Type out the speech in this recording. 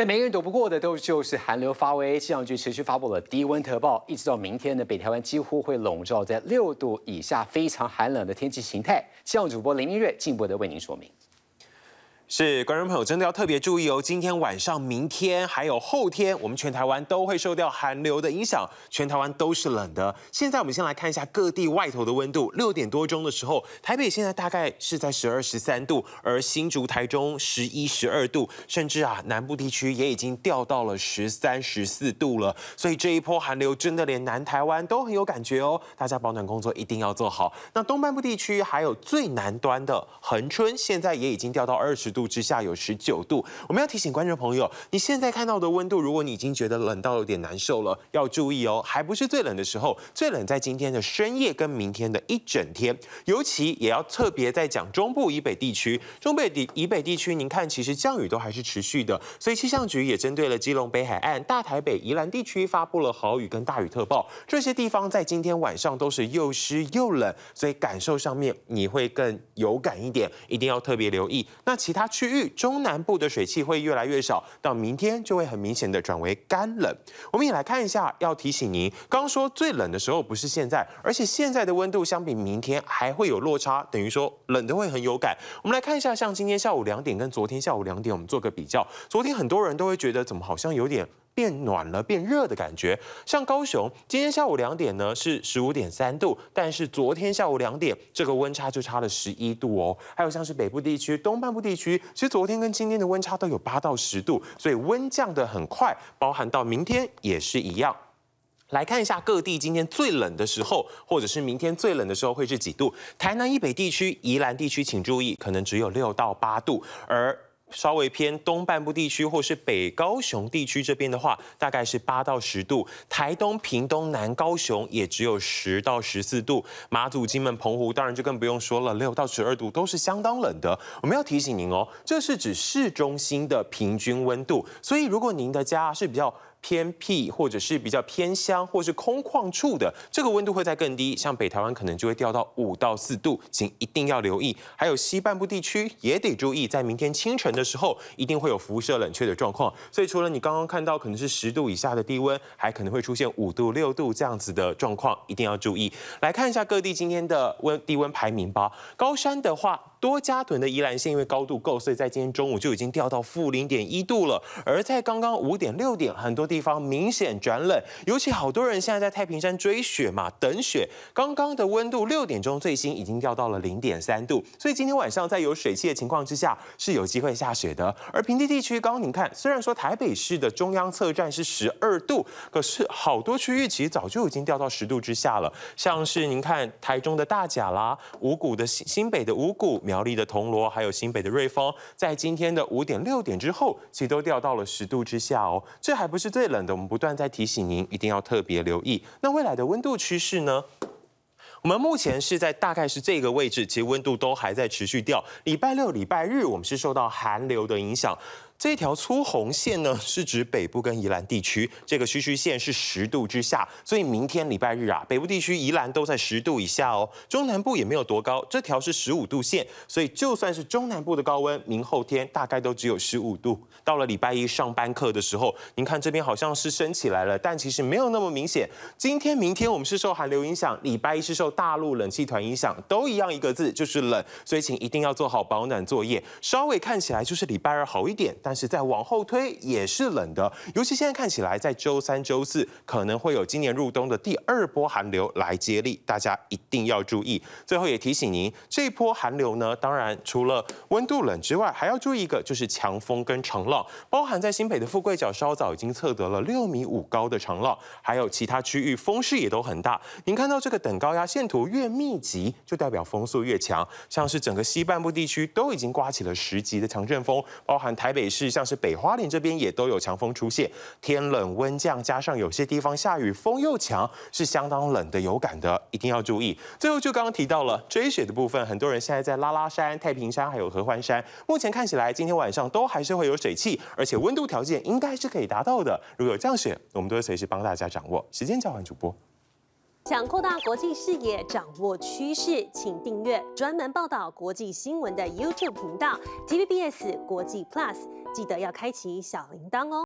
但每个人躲不过的都就是寒流发威，气象局持续发布了低温特报，一直到明天呢，北台湾几乎会笼罩在六度以下非常寒冷的天气形态。气象主播林明瑞进一步的为您说明。是，观众朋友真的要特别注意哦！今天晚上、明天还有后天，我们全台湾都会受掉寒流的影响，全台湾都是冷的。现在我们先来看一下各地外头的温度，六点多钟的时候，台北现在大概是在十二十三度，而新竹、台中十一十二度，甚至啊南部地区也已经掉到了十三十四度了。所以这一波寒流真的连南台湾都很有感觉哦，大家保暖工作一定要做好。那东半部地区还有最南端的恒春，现在也已经掉到二十度。度之下有十九度，我们要提醒观众朋友，你现在看到的温度，如果你已经觉得冷到有点难受了，要注意哦，还不是最冷的时候，最冷在今天的深夜跟明天的一整天，尤其也要特别在讲中部以北地区，中北地以北地区，您看其实降雨都还是持续的，所以气象局也针对了基隆北海岸、大台北、宜兰地区发布了豪雨跟大雨特报，这些地方在今天晚上都是又湿又冷，所以感受上面你会更有感一点，一定要特别留意。那其他。区域中南部的水汽会越来越少，到明天就会很明显的转为干冷。我们也来看一下，要提醒您，刚说最冷的时候不是现在，而且现在的温度相比明天还会有落差，等于说冷的会很有感。我们来看一下，像今天下午两点跟昨天下午两点，我们做个比较。昨天很多人都会觉得怎么好像有点。变暖了，变热的感觉。像高雄，今天下午两点呢是十五点三度，但是昨天下午两点，这个温差就差了十一度哦。还有像是北部地区、东半部地区，其实昨天跟今天的温差都有八到十度，所以温降的很快，包含到明天也是一样。来看一下各地今天最冷的时候，或者是明天最冷的时候会是几度？台南以北地区、宜兰地区请注意，可能只有六到八度，而稍微偏东半部地区或是北高雄地区这边的话，大概是八到十度；台东、屏东、南高雄也只有十到十四度；马祖、金门、澎湖当然就更不用说了，六到十二度都是相当冷的。我们要提醒您哦，这是指市中心的平均温度，所以如果您的家是比较……偏僻或者是比较偏乡或是空旷处的，这个温度会再更低，像北台湾可能就会掉到五到四度，请一定要留意。还有西半部地区也得注意，在明天清晨的时候一定会有辐射冷却的状况，所以除了你刚刚看到可能是十度以下的低温，还可能会出现五度六度这样子的状况，一定要注意。来看一下各地今天的温低温排名吧，高山的话。多加屯的宜兰县因为高度够，所以在今天中午就已经掉到负零点一度了。而在刚刚五点六点，很多地方明显转冷，尤其好多人现在在太平山追雪嘛，等雪。刚刚的温度六点钟最新已经掉到了零点三度，所以今天晚上在有水汽的情况之下，是有机会下雪的。而平地地区，刚刚您看，虽然说台北市的中央侧站是十二度，可是好多区域其实早就已经掉到十度之下了，像是您看台中的大甲啦，五股的新新北的五股。苗栗的铜锣，还有新北的瑞丰，在今天的五点六点之后，其实都掉到了十度之下哦。这还不是最冷的，我们不断在提醒您，一定要特别留意。那未来的温度趋势呢？我们目前是在大概是这个位置，其实温度都还在持续掉。礼拜六、礼拜日，我们是受到寒流的影响。这条粗红线呢，是指北部跟宜兰地区，这个虚虚线是十度之下，所以明天礼拜日啊，北部地区、宜兰都在十度以下哦。中南部也没有多高，这条是十五度线，所以就算是中南部的高温，明后天大概都只有十五度。到了礼拜一上班课的时候，您看这边好像是升起来了，但其实没有那么明显。今天、明天我们是受寒流影响，礼拜一是受大陆冷气团影响，都一样一个字，就是冷。所以请一定要做好保暖作业。稍微看起来就是礼拜二好一点，但但是再往后推也是冷的，尤其现在看起来，在周三、周四可能会有今年入冬的第二波寒流来接力，大家一定要注意。最后也提醒您，这一波寒流呢，当然除了温度冷之外，还要注意一个就是强风跟长浪。包含在新北的富贵角，稍早已经测得了六米五高的长浪，还有其他区域风势也都很大。您看到这个等高压线图，越密集就代表风速越强，像是整个西半部地区都已经刮起了十级的强阵风，包含台北市。是，像是北花莲这边也都有强风出现，天冷温降，加上有些地方下雨，风又强，是相当冷的有感的，一定要注意。最后就刚刚提到了追雪的部分，很多人现在在拉拉山、太平山还有合欢山，目前看起来今天晚上都还是会有水汽，而且温度条件应该是可以达到的。如果有降雪，我们都会随时帮大家掌握。时间交还主播。想扩大国际视野，掌握趋势，请订阅专门报道国际新闻的 YouTube 频道 TVBS 国际 Plus。记得要开启小铃铛哦。